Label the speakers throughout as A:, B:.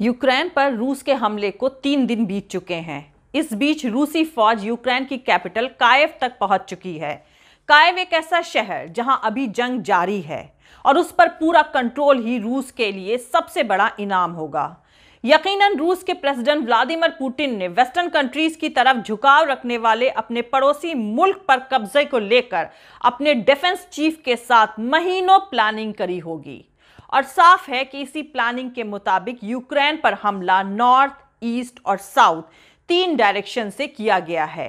A: Ukraine पर रूस के हमले को तीन दिन बीत चुके हैं इस बीच रूसी फौज यूक्रेन की कैपिटल कायव तक पहुंच चुकी है कायव एक ऐसा शहर जहां अभी जंग जारी है और उस पर पूरा कंट्रोल ही रूस के लिए सबसे बड़ा इनाम होगा यकीनन रूस के प्रेसिडेंट व्लादिमीर पुतिन ने वेस्टर्न कंट्रीज की तरफ झुकाव रखने वाले अपने पड़ोसी मुल्क पर कब्जे को लेकर अपने डिफेंस चीफ के साथ महीनों प्लानिंग करी होगी और साफ है कि इसी प्लानिंग के मुताबिक यूक्रेन पर हमला नॉर्थ ईस्ट और साउथ तीन डायरेक्शन से किया गया है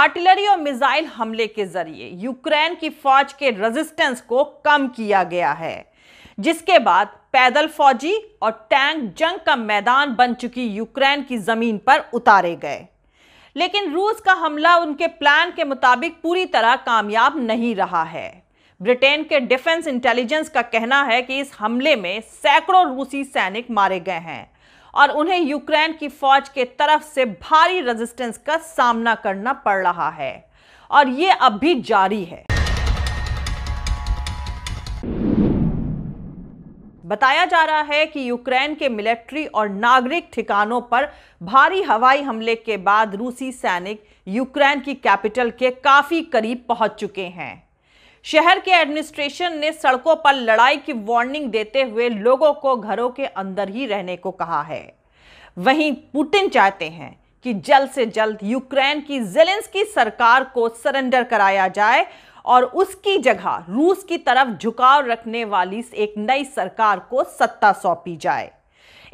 A: आर्टिलरी और मिसाइल हमले के जरिए यूक्रेन की फौज के रेजिस्टेंस को कम किया गया है जिसके बाद पैदल फौजी और टैंक जंग का मैदान बन चुकी यूक्रेन की जमीन पर उतारे गए लेकिन रूस का हमला उनके प्लान के मुताबिक पूरी तरह कामयाब नहीं रहा है ब्रिटेन के डिफेंस इंटेलिजेंस का कहना है कि इस हमले में सैकड़ों रूसी सैनिक मारे गए हैं और उन्हें यूक्रेन की फौज के तरफ से भारी रेजिस्टेंस का सामना करना पड़ रहा है और ये अब भी जारी है बताया जा रहा है कि यूक्रेन के मिलिट्री और नागरिक ठिकानों पर भारी हवाई हमले के बाद रूसी सैनिक यूक्रेन की कैपिटल के काफी करीब पहुंच चुके हैं शहर के एडमिनिस्ट्रेशन ने सड़कों पर लड़ाई की वार्निंग देते हुए लोगों को घरों के अंदर ही रहने को कहा है वहीं पुतिन चाहते हैं कि जल्द से जल्द यूक्रेन की जेलेंस की सरकार को सरेंडर कराया जाए और उसकी जगह रूस की तरफ झुकाव रखने वाली एक नई सरकार को सत्ता सौंपी जाए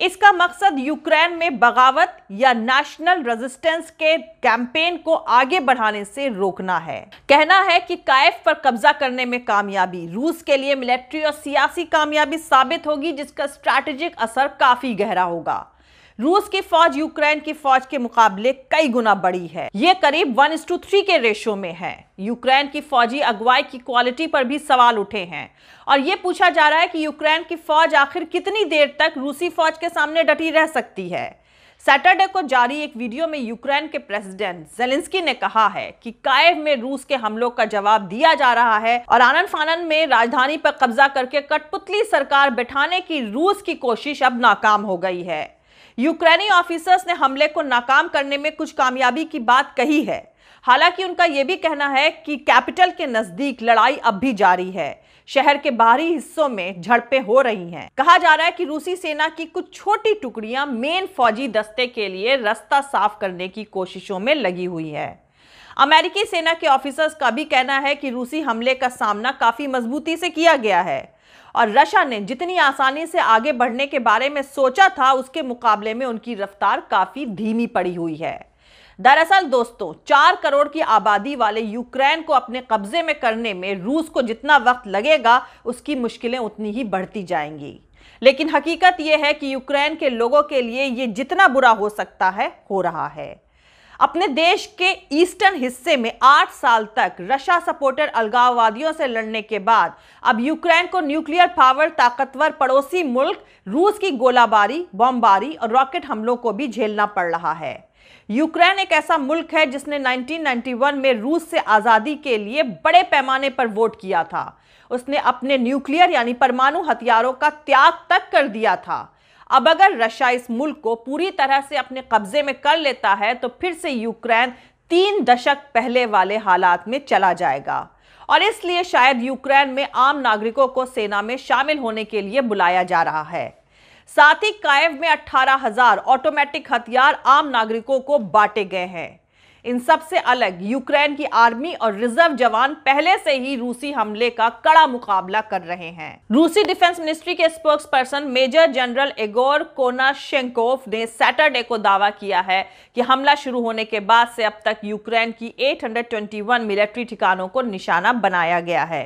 A: इसका मकसद यूक्रेन में बगावत या नेशनल रेजिस्टेंस के कैंपेन को आगे बढ़ाने से रोकना है कहना है कि कायफ पर कब्जा करने में कामयाबी रूस के लिए मिलिट्री और सियासी कामयाबी साबित होगी जिसका स्ट्रैटेजिक असर काफी गहरा होगा रूस की फौज यूक्रेन की फौज के मुकाबले कई गुना बड़ी है ये करीब वन टू थ्री के रेशो में है यूक्रेन की फौजी अगुवाई की क्वालिटी पर भी सवाल उठे हैं और ये पूछा जा रहा है कि यूक्रेन की फौज आखिर कितनी देर तक रूसी फौज के सामने डटी रह सकती है सैटरडे को जारी एक वीडियो में यूक्रेन के प्रेसिडेंट जेलेंस्की ने कहा है कि कायव में रूस के हमलों का जवाब दिया जा रहा है और आनंद फानन में राजधानी पर कब्जा करके कठपुतली सरकार बैठाने की रूस की कोशिश अब नाकाम हो गई है यूक्रेनी ऑफिसर्स ने हमले को नाकाम करने में कुछ कामयाबी की बात कही है हालांकि उनका यह भी कहना है कि कैपिटल के नजदीक लड़ाई अब भी जारी है शहर के बाहरी हिस्सों में झड़पें हो रही हैं। कहा जा रहा है कि रूसी सेना की कुछ छोटी टुकड़ियां मेन फौजी दस्ते के लिए रास्ता साफ करने की कोशिशों में लगी हुई है अमेरिकी सेना के ऑफिसर्स का भी कहना है कि रूसी हमले का सामना काफी मजबूती से किया गया है और रशा ने जितनी आसानी से आगे बढ़ने के बारे में सोचा था उसके मुकाबले में उनकी रफ्तार काफी धीमी पड़ी हुई है दरअसल दोस्तों चार करोड़ की आबादी वाले यूक्रेन को अपने कब्जे में करने में रूस को जितना वक्त लगेगा उसकी मुश्किलें उतनी ही बढ़ती जाएंगी लेकिन हकीकत यह है कि यूक्रेन के लोगों के लिए ये जितना बुरा हो सकता है हो रहा है अपने देश के ईस्टर्न हिस्से में आठ साल तक रशा सपोर्टेड अलगाववादियों से लड़ने के बाद अब यूक्रेन को न्यूक्लियर पावर ताकतवर पड़ोसी मुल्क रूस की गोलाबारी बमबारी और रॉकेट हमलों को भी झेलना पड़ रहा है यूक्रेन एक ऐसा मुल्क है जिसने 1991 में रूस से आज़ादी के लिए बड़े पैमाने पर वोट किया था उसने अपने न्यूक्लियर यानी परमाणु हथियारों का त्याग तक कर दिया था अब अगर रशिया इस मुल्क को पूरी तरह से अपने कब्जे में कर लेता है तो फिर से यूक्रेन तीन दशक पहले वाले हालात में चला जाएगा और इसलिए शायद यूक्रेन में आम नागरिकों को सेना में शामिल होने के लिए बुलाया जा रहा है साथ ही कायव में अठारह हजार ऑटोमेटिक हथियार आम नागरिकों को बांटे गए हैं इन सब से अलग यूक्रेन की आर्मी और रिजर्व जवान पहले से ही रूसी हमले का कड़ा मुकाबला कर रहे हैं रूसी डिफेंस मिनिस्ट्री के spokesperson major general Egor Konashenkov ने सैटरडे को दावा किया है कि हमला शुरू होने के बाद से अब तक यूक्रेन की 821 मिलिट्री ठिकानों को निशाना बनाया गया है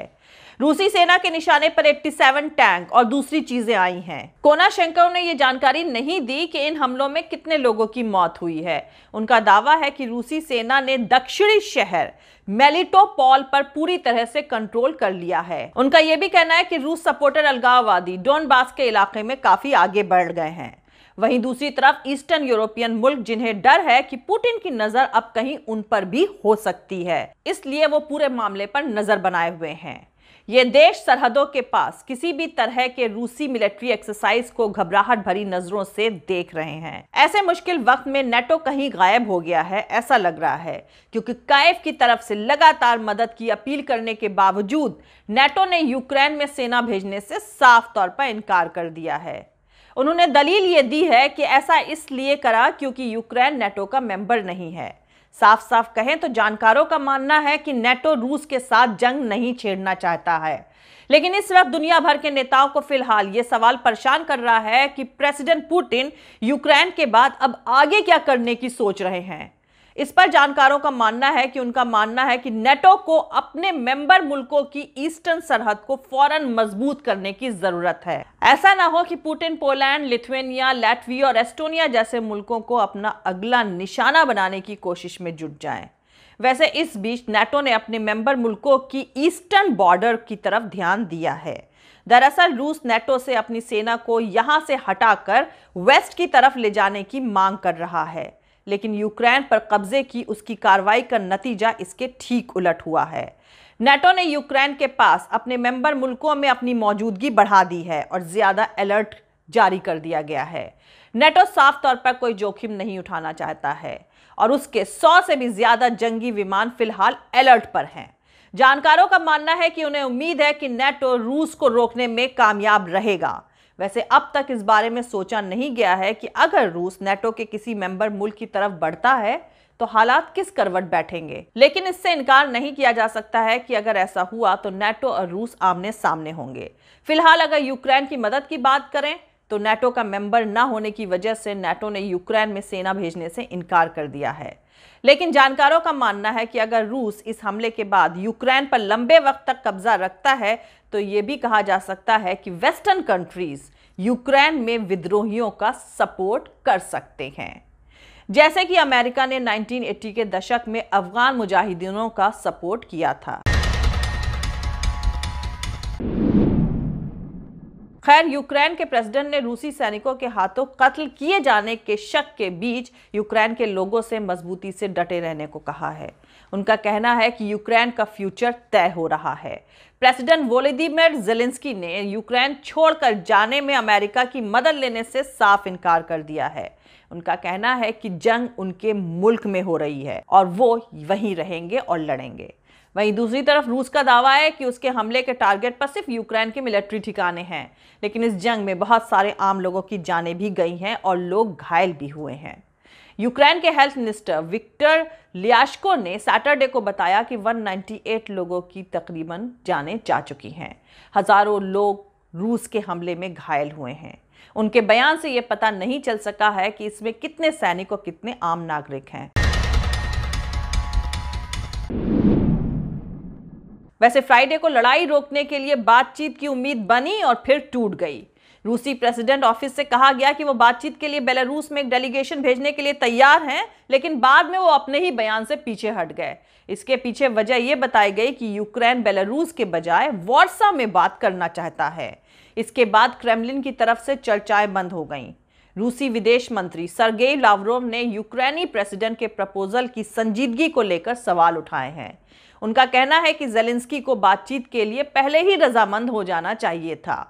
A: रूसी सेना के निशाने पर 87 टैंक और दूसरी चीजें आई हैं कोना शंकर ने यह जानकारी नहीं दी कि इन हमलों में कितने लोगों की मौत हुई है उनका दावा है कि रूसी सेना ने दक्षिणी शहर मेलिटोपॉल पर पूरी तरह से कंट्रोल कर लिया है उनका यह भी कहना है कि रूस सपोर्टर अलगाववादी डोनबास के इलाके में काफी आगे बढ़ गए हैं वहीं दूसरी तरफ ईस्टर्न यूरोपियन मुल्क जिन्हें डर है कि पुतिन की नजर अब कहीं उन पर भी हो सकती है इसलिए वो पूरे मामले पर नजर बनाए हुए हैं ये देश सरहदों के पास किसी भी तरह के रूसी मिलिट्री एक्सरसाइज को घबराहट भरी नजरों से देख रहे हैं ऐसे मुश्किल वक्त में नेटो कहीं गायब हो गया है ऐसा लग रहा है क्योंकि कैफ की तरफ से लगातार मदद की अपील करने के बावजूद नेटो ने यूक्रेन में सेना भेजने से साफ तौर पर इनकार कर दिया है उन्होंने दलील ये दी है कि ऐसा इसलिए करा क्योंकि यूक्रेन नेटो का मेंबर नहीं है साफ साफ कहें तो जानकारों का मानना है कि नेटो रूस के साथ जंग नहीं छेड़ना चाहता है लेकिन इस वक्त दुनिया भर के नेताओं को फिलहाल यह सवाल परेशान कर रहा है कि प्रेसिडेंट पुतिन यूक्रेन के बाद अब आगे क्या करने की सोच रहे हैं इस पर जानकारों का मानना है कि उनका मानना है कि नेटो को अपने मेंबर मुल्कों की ईस्टर्न सरहद को फौरन मजबूत करने की जरूरत है ऐसा ना हो कि पुतिन पोलैंड लिथुएनिया लैटवी और एस्टोनिया जैसे मुल्कों को अपना अगला निशाना बनाने की कोशिश में जुट जाएं। वैसे इस बीच नेटो ने अपने मेंबर मुल्कों की ईस्टर्न बॉर्डर की तरफ ध्यान दिया है दरअसल रूस नेटो से अपनी सेना को यहां से हटाकर वेस्ट की तरफ ले जाने की मांग कर रहा है लेकिन यूक्रेन पर कब्जे की उसकी कार्रवाई का नतीजा इसके ठीक उलट हुआ है नेटो ने यूक्रेन के पास अपने मेंबर मुल्कों में अपनी मौजूदगी बढ़ा दी है और ज़्यादा अलर्ट जारी कर दिया गया है नेटो साफ तौर पर कोई जोखिम नहीं उठाना चाहता है और उसके सौ से भी ज़्यादा जंगी विमान फिलहाल अलर्ट पर हैं जानकारों का मानना है कि उन्हें उम्मीद है कि नेटो रूस को रोकने में कामयाब रहेगा वैसे अब तक इस बारे में सोचा नहीं गया है कि अगर रूस नेटो के किसी मेंबर मुल्क की तरफ बढ़ता है तो हालात किस करवट बैठेंगे लेकिन इससे इनकार नहीं किया जा सकता है कि अगर ऐसा हुआ तो नेटो और रूस आमने सामने होंगे फिलहाल अगर यूक्रेन की मदद की बात करें तो नेटो का मेंबर ना होने की वजह से नेटो ने यूक्रेन में सेना भेजने से इनकार कर दिया है लेकिन जानकारों का मानना है कि अगर रूस इस हमले के बाद यूक्रेन पर लंबे वक्त तक कब्जा रखता है तो ये भी कहा जा सकता है कि वेस्टर्न कंट्रीज यूक्रेन में विद्रोहियों का सपोर्ट कर सकते हैं जैसे कि अमेरिका ने 1980 के दशक में अफगान मुजाहिदीनों का सपोर्ट किया था खैर यूक्रेन के प्रेसिडेंट ने रूसी सैनिकों के हाथों कत्ल किए जाने के शक के बीच यूक्रेन के लोगों से मजबूती से डटे रहने को कहा है उनका कहना है कि यूक्रेन का फ्यूचर तय हो रहा है प्रेसिडेंट वोलोदिमिर जेलेंस्की ने यूक्रेन छोड़कर जाने में अमेरिका की मदद लेने से साफ इनकार कर दिया है उनका कहना है कि जंग उनके मुल्क में हो रही है और वो वहीं रहेंगे और लड़ेंगे वहीं दूसरी तरफ रूस का दावा है कि उसके हमले के टारगेट पर सिर्फ यूक्रेन के मिलिट्री ठिकाने हैं लेकिन इस जंग में बहुत सारे आम लोगों की जानें भी गई हैं और लोग घायल भी हुए हैं यूक्रेन के हेल्थ मिनिस्टर विक्टर लियाशको ने सैटरडे को बताया कि 198 लोगों की तकरीबन जानें जा चुकी हैं हज़ारों लोग रूस के हमले में घायल हुए हैं उनके बयान से यह पता नहीं चल सका है कि इसमें कितने सैनिक और कितने आम नागरिक हैं वैसे फ्राइडे को लड़ाई रोकने के लिए बातचीत की उम्मीद बनी और फिर टूट गई रूसी प्रेसिडेंट ऑफिस से कहा गया कि वो बातचीत के लिए बेलारूस में एक डेलीगेशन भेजने के लिए तैयार हैं लेकिन बाद में वो अपने ही बयान से पीछे हट गए इसके पीछे वजह यह बताई गई कि यूक्रेन बेलारूस के बजाय वार्सा में बात करना चाहता है इसके बाद क्रेमलिन की तरफ से चर्चाएं बंद हो गईं रूसी विदेश मंत्री सरगेई लावरोव ने यूक्रेनी प्रेसिडेंट के प्रपोजल की संजीदगी को लेकर सवाल उठाए हैं उनका कहना है कि जेलेंस्की को बातचीत के लिए पहले ही रजामंद हो जाना चाहिए था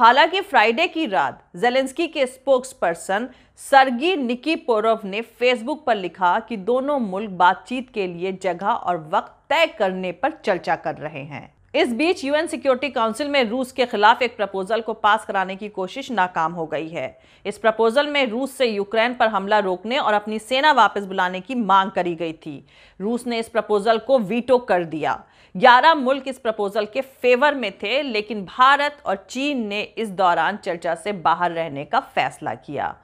A: हालांकि फ्राइडे की रात जेलेंस्की के स्पोक्स पर्सन सर्गी निकी पोरोव ने फेसबुक पर लिखा कि दोनों मुल्क बातचीत के लिए जगह और वक्त तय करने पर चर्चा कर रहे हैं इस बीच यूएन सिक्योरिटी काउंसिल में रूस के खिलाफ एक प्रपोजल को पास कराने की कोशिश नाकाम हो गई है इस प्रपोजल में रूस से यूक्रेन पर हमला रोकने और अपनी सेना वापस बुलाने की मांग करी गई थी रूस ने इस प्रपोजल को वीटो कर दिया ग्यारह मुल्क इस प्रपोजल के फेवर में थे लेकिन भारत और चीन ने इस दौरान चर्चा से बाहर रहने का फैसला किया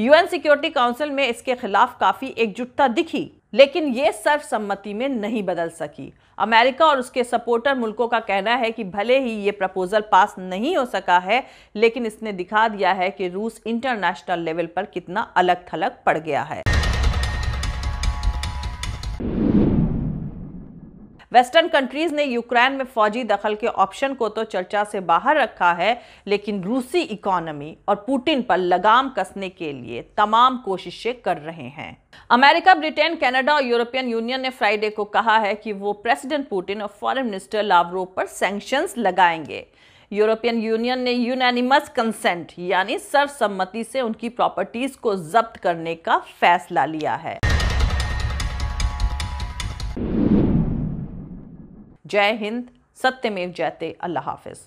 A: यूएन सिक्योरिटी काउंसिल में इसके खिलाफ काफ़ी एकजुटता दिखी लेकिन ये सर्वसम्मति में नहीं बदल सकी अमेरिका और उसके सपोर्टर मुल्कों का कहना है कि भले ही ये प्रपोजल पास नहीं हो सका है लेकिन इसने दिखा दिया है कि रूस इंटरनेशनल लेवल पर कितना अलग थलग पड़ गया है वेस्टर्न कंट्रीज ने यूक्रेन में फौजी दखल के ऑप्शन को तो चर्चा से बाहर रखा है लेकिन रूसी इकोनॉमी और पुतिन पर लगाम कसने के लिए तमाम कोशिशें कर रहे हैं अमेरिका ब्रिटेन कनाडा और यूरोपियन यूनियन ने फ्राइडे को कहा है कि वो प्रेसिडेंट पुटिन और फॉरेन मिनिस्टर लावरो पर सेंक्शन लगाएंगे यूरोपियन यूनियन ने यूनानिमस कंसेंट यानी सर्वसम्मति से उनकी प्रॉपर्टीज को जब्त करने का फैसला लिया है जय हिंद सत्यमेव जयते अल्लाह हाफिज़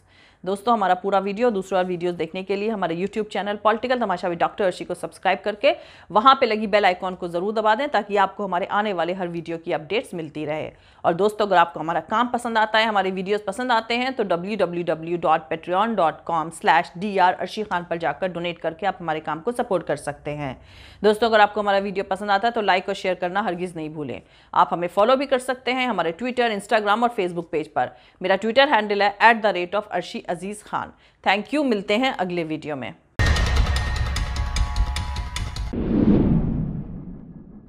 A: दोस्तों हमारा पूरा वीडियो दूसरा और वीडियो देखने के लिए हमारे यूट्यूब चैनल पॉलिटिकल भी डॉक्टर अर्शी को सब्सक्राइब करके वहाँ पर लगी बेल आइकॉन को ज़रूर दबा दें ताकि आपको हमारे आने वाले हर वीडियो की अपडेट्स मिलती रहे और दोस्तों अगर आपको हमारा काम पसंद आता है हमारे वीडियोज़ पसंद आते हैं तो डब्ल्यू पर जाकर डोनेट करके आप हमारे काम को सपोर्ट कर सकते हैं दोस्तों अगर आपको हमारा वीडियो पसंद आता है तो लाइक और शेयर करना हरगिज़ नहीं भूलें आप हमें फॉलो भी कर सकते हैं हमारे ट्विटर इंस्टाग्राम और फेसबुक पेज पर मेरा ट्विटर हैंडल है at the rate of Arshi Aziz Khan thank you मिलते हैं अगले वीडियो में